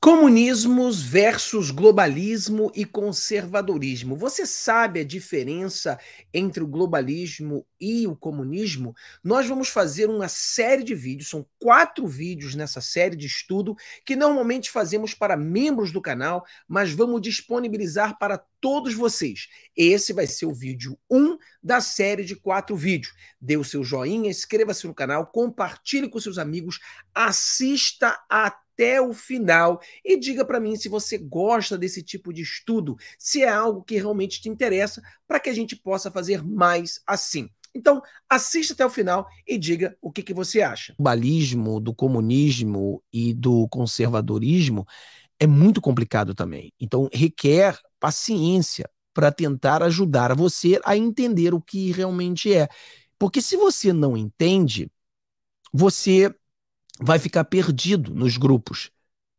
Comunismos versus globalismo e conservadorismo. Você sabe a diferença entre o globalismo e o comunismo? Nós vamos fazer uma série de vídeos, são quatro vídeos nessa série de estudo que normalmente fazemos para membros do canal, mas vamos disponibilizar para todos vocês. Esse vai ser o vídeo 1 um da série de quatro vídeos. Dê o seu joinha, inscreva-se no canal, compartilhe com seus amigos, assista até até o final e diga para mim se você gosta desse tipo de estudo, se é algo que realmente te interessa, para que a gente possa fazer mais assim. Então, assista até o final e diga o que, que você acha. O balismo do comunismo e do conservadorismo é muito complicado também. Então, requer paciência para tentar ajudar você a entender o que realmente é. Porque se você não entende, você vai ficar perdido nos grupos.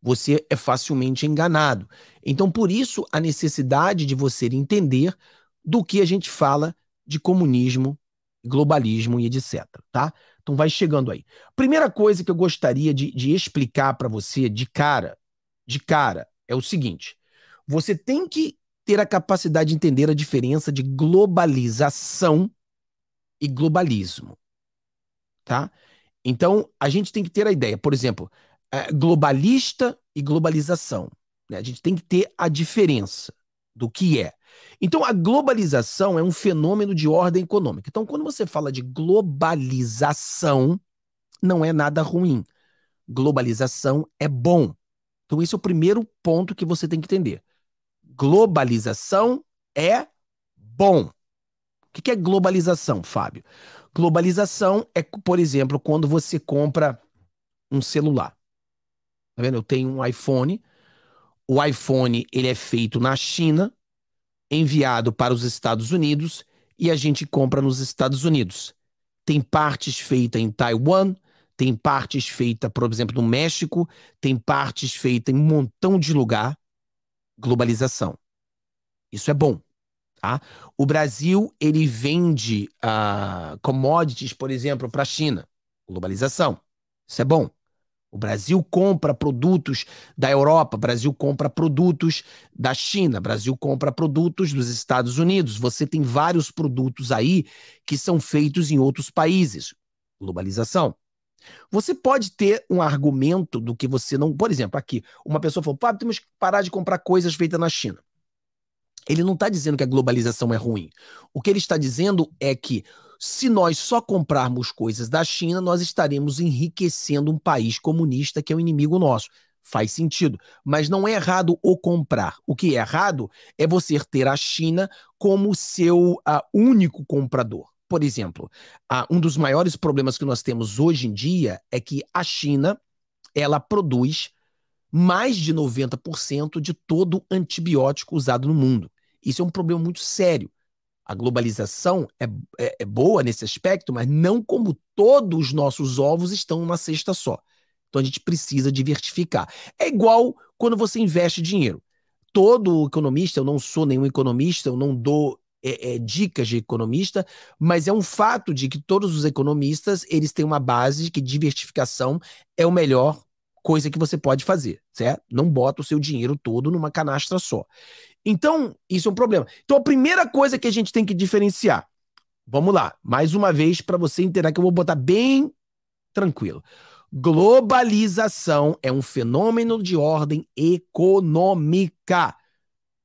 Você é facilmente enganado. Então, por isso, a necessidade de você entender do que a gente fala de comunismo, globalismo e etc. Tá? Então, vai chegando aí. Primeira coisa que eu gostaria de, de explicar para você de cara, de cara, é o seguinte: você tem que ter a capacidade de entender a diferença de globalização e globalismo. Tá? Então, a gente tem que ter a ideia, por exemplo, é, globalista e globalização. Né? A gente tem que ter a diferença do que é. Então, a globalização é um fenômeno de ordem econômica. Então, quando você fala de globalização, não é nada ruim. Globalização é bom. Então, esse é o primeiro ponto que você tem que entender. Globalização é bom. O que é globalização, Fábio? Globalização é, por exemplo, quando você compra um celular. Tá vendo? Eu tenho um iPhone. O iPhone ele é feito na China, enviado para os Estados Unidos e a gente compra nos Estados Unidos. Tem partes feitas em Taiwan, tem partes feitas, por exemplo, no México, tem partes feitas em um montão de lugar. Globalização. Isso é bom. Tá? O Brasil ele vende uh, commodities, por exemplo, para a China. Globalização. Isso é bom. O Brasil compra produtos da Europa, Brasil compra produtos da China, Brasil compra produtos dos Estados Unidos. Você tem vários produtos aí que são feitos em outros países. Globalização. Você pode ter um argumento do que você não. Por exemplo, aqui, uma pessoa falou: pá temos que parar de comprar coisas feitas na China. Ele não está dizendo que a globalização é ruim. O que ele está dizendo é que se nós só comprarmos coisas da China, nós estaremos enriquecendo um país comunista que é o um inimigo nosso. Faz sentido. Mas não é errado o comprar. O que é errado é você ter a China como seu uh, único comprador. Por exemplo, uh, um dos maiores problemas que nós temos hoje em dia é que a China ela produz mais de 90% de todo antibiótico usado no mundo. Isso é um problema muito sério. A globalização é, é, é boa nesse aspecto, mas não como todos os nossos ovos estão numa cesta só. Então a gente precisa diversificar. É igual quando você investe dinheiro. Todo economista, eu não sou nenhum economista, eu não dou é, é, dicas de economista, mas é um fato de que todos os economistas eles têm uma base de que diversificação é o melhor coisa que você pode fazer, certo? Não bota o seu dinheiro todo numa canastra só. Então, isso é um problema. Então, a primeira coisa que a gente tem que diferenciar, vamos lá, mais uma vez, para você entender que eu vou botar bem tranquilo. Globalização é um fenômeno de ordem econômica.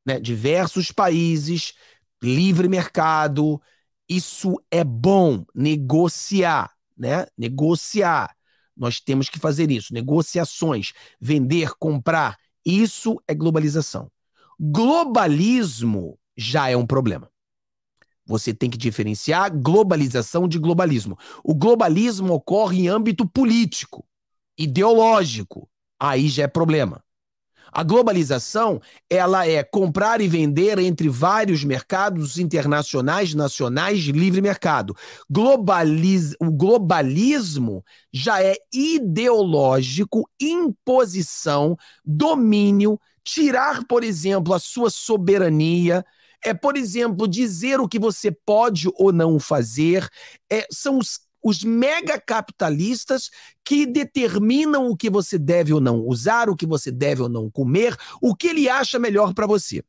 Né? Diversos países, livre mercado, isso é bom. Negociar, né? Negociar. Nós temos que fazer isso. Negociações, vender, comprar. Isso é globalização. Globalismo já é um problema. Você tem que diferenciar globalização de globalismo. O globalismo ocorre em âmbito político, ideológico. Aí já é problema. A globalização, ela é comprar e vender entre vários mercados internacionais, nacionais, de livre mercado. Globaliz... O globalismo já é ideológico, imposição, domínio tirar, por exemplo, a sua soberania, é, por exemplo, dizer o que você pode ou não fazer, é, são os, os megacapitalistas que determinam o que você deve ou não usar, o que você deve ou não comer, o que ele acha melhor para você.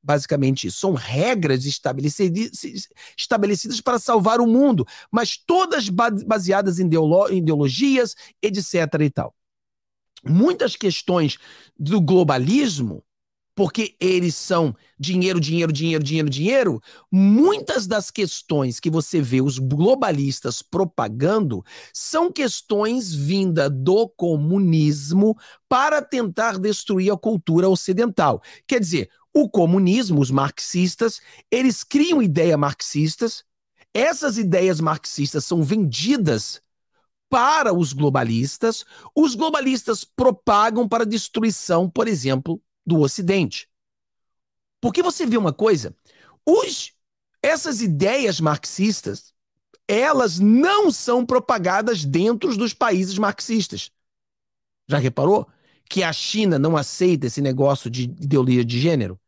Basicamente isso. São regras estabelecidas, estabelecidas para salvar o mundo, mas todas baseadas em ideologias, etc. e tal muitas questões do globalismo, porque eles são dinheiro, dinheiro, dinheiro, dinheiro, dinheiro, muitas das questões que você vê os globalistas propagando são questões vinda do comunismo para tentar destruir a cultura ocidental. Quer dizer, o comunismo, os marxistas, eles criam ideias marxistas, essas ideias marxistas são vendidas para os globalistas, os globalistas propagam para a destruição, por exemplo, do Ocidente. Porque você vê uma coisa, os, essas ideias marxistas, elas não são propagadas dentro dos países marxistas. Já reparou que a China não aceita esse negócio de ideologia de gênero?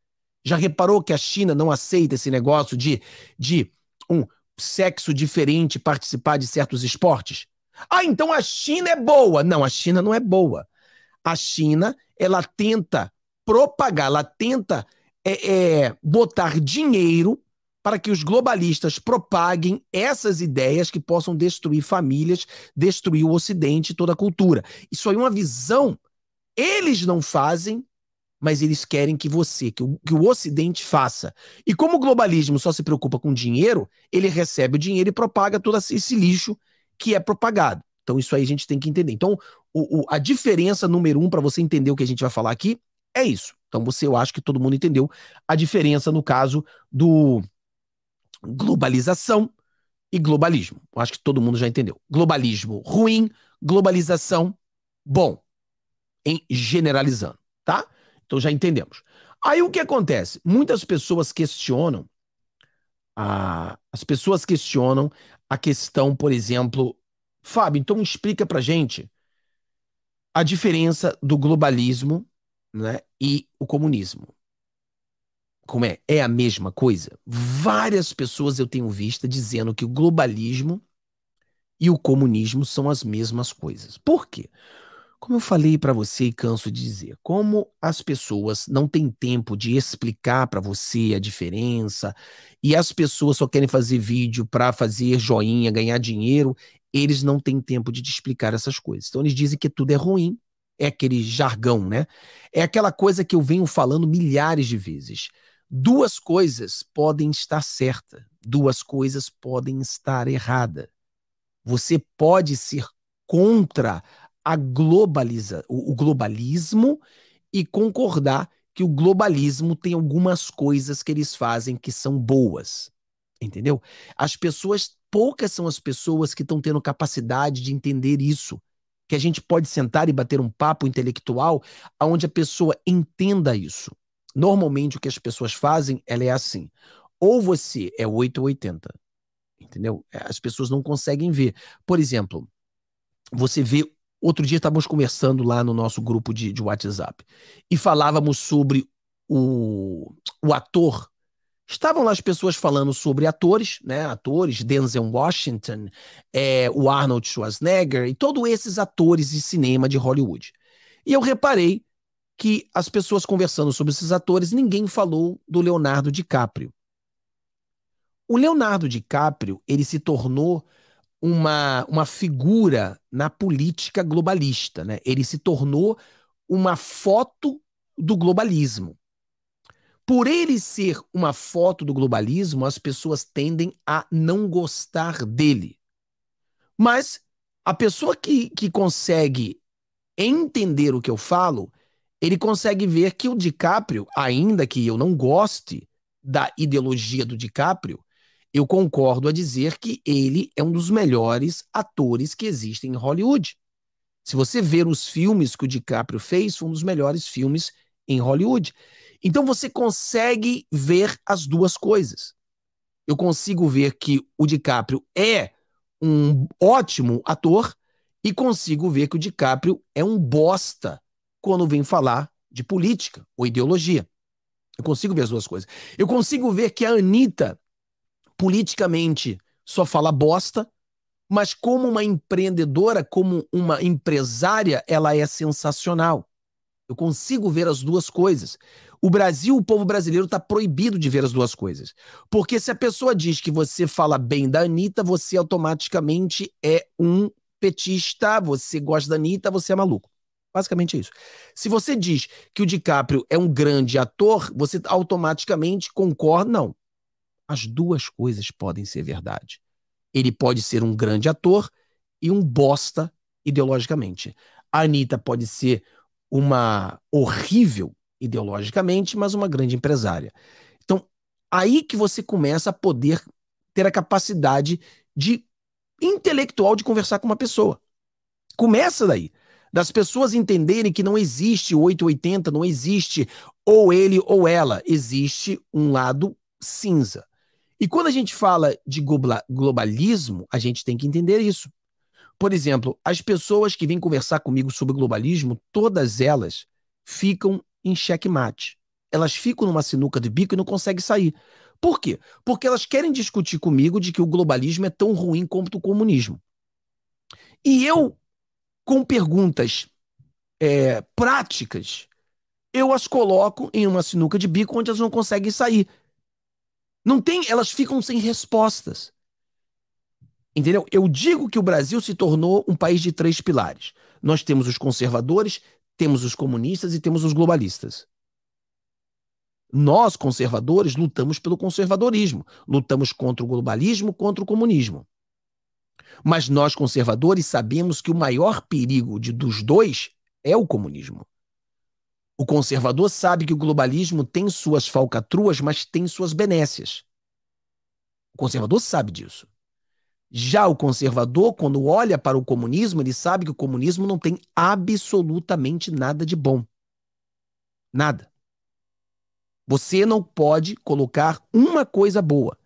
Já reparou que a China não aceita esse negócio de, de um sexo diferente participar de certos esportes? Ah, então a China é boa. Não, a China não é boa. A China, ela tenta propagar, ela tenta é, é, botar dinheiro para que os globalistas propaguem essas ideias que possam destruir famílias, destruir o Ocidente e toda a cultura. Isso aí é uma visão. Eles não fazem, mas eles querem que você, que o, que o Ocidente faça. E como o globalismo só se preocupa com dinheiro, ele recebe o dinheiro e propaga todo esse lixo que é propagado. Então, isso aí a gente tem que entender. Então, o, o, a diferença número um para você entender o que a gente vai falar aqui é isso. Então, você, eu acho que todo mundo entendeu a diferença no caso do globalização e globalismo. Eu acho que todo mundo já entendeu. Globalismo ruim, globalização bom. Em generalizando, tá? Então já entendemos. Aí o que acontece? Muitas pessoas questionam, as pessoas questionam a questão, por exemplo. Fábio, então explica pra gente a diferença do globalismo né, e o comunismo. Como é? É a mesma coisa? Várias pessoas eu tenho visto dizendo que o globalismo e o comunismo são as mesmas coisas. Por quê? Como eu falei para você e canso de dizer, como as pessoas não têm tempo de explicar para você a diferença e as pessoas só querem fazer vídeo para fazer joinha, ganhar dinheiro, eles não têm tempo de te explicar essas coisas. Então eles dizem que tudo é ruim, é aquele jargão, né? É aquela coisa que eu venho falando milhares de vezes. Duas coisas podem estar certa, duas coisas podem estar errada. Você pode ser contra a globaliza, o, o globalismo e concordar que o globalismo tem algumas coisas que eles fazem que são boas. Entendeu? As pessoas, poucas são as pessoas que estão tendo capacidade de entender isso. Que a gente pode sentar e bater um papo intelectual onde a pessoa entenda isso. Normalmente o que as pessoas fazem, ela é assim. Ou você é 80. entendeu? É, as pessoas não conseguem ver. Por exemplo, você vê Outro dia estávamos conversando lá no nosso grupo de, de WhatsApp e falávamos sobre o, o ator Estavam lá as pessoas falando sobre atores, né? Atores, Denzel Washington, é, o Arnold Schwarzenegger e todos esses atores de cinema de Hollywood. E eu reparei que as pessoas conversando sobre esses atores, ninguém falou do Leonardo DiCaprio. O Leonardo DiCaprio, ele se tornou uma, uma figura na política globalista. Né? Ele se tornou uma foto do globalismo. Por ele ser uma foto do globalismo, as pessoas tendem a não gostar dele. Mas a pessoa que, que consegue entender o que eu falo, ele consegue ver que o DiCaprio, ainda que eu não goste da ideologia do DiCaprio, eu concordo a dizer que ele é um dos melhores atores que existem em Hollywood. Se você ver os filmes que o DiCaprio fez, foi um dos melhores filmes em Hollywood. Então você consegue ver as duas coisas. Eu consigo ver que o DiCaprio é um ótimo ator e consigo ver que o DiCaprio é um bosta quando vem falar de política ou ideologia. Eu consigo ver as duas coisas. Eu consigo ver que a Anitta politicamente só fala bosta, mas como uma empreendedora, como uma empresária, ela é sensacional. Eu consigo ver as duas coisas. O Brasil, o povo brasileiro, está proibido de ver as duas coisas. Porque se a pessoa diz que você fala bem da Anitta, você automaticamente é um petista, você gosta da Anitta, você é maluco. Basicamente é isso. Se você diz que o DiCaprio é um grande ator, você automaticamente concorda. Não, as duas coisas podem ser verdade. Ele pode ser um grande ator e um bosta ideologicamente. A Anitta pode ser uma horrível ideologicamente, mas uma grande empresária. Então, aí que você começa a poder ter a capacidade de intelectual de conversar com uma pessoa. Começa daí. Das pessoas entenderem que não existe 880, não existe ou ele ou ela, existe um lado cinza. E quando a gente fala de globalismo, a gente tem que entender isso. Por exemplo, as pessoas que vêm conversar comigo sobre globalismo, todas elas ficam em checkmate. Elas ficam numa sinuca de bico e não conseguem sair. Por quê? Porque elas querem discutir comigo de que o globalismo é tão ruim quanto o comunismo. E eu, com perguntas é, práticas, eu as coloco em uma sinuca de bico onde elas não conseguem sair. Não tem, elas ficam sem respostas. Entendeu? Eu digo que o Brasil se tornou um país de três pilares. Nós temos os conservadores, temos os comunistas e temos os globalistas. Nós, conservadores, lutamos pelo conservadorismo, lutamos contra o globalismo, contra o comunismo. Mas nós, conservadores, sabemos que o maior perigo de, dos dois é o comunismo. O conservador sabe que o globalismo tem suas falcatruas, mas tem suas benécias. O conservador sabe disso. Já o conservador, quando olha para o comunismo, ele sabe que o comunismo não tem absolutamente nada de bom. Nada. Você não pode colocar uma coisa boa.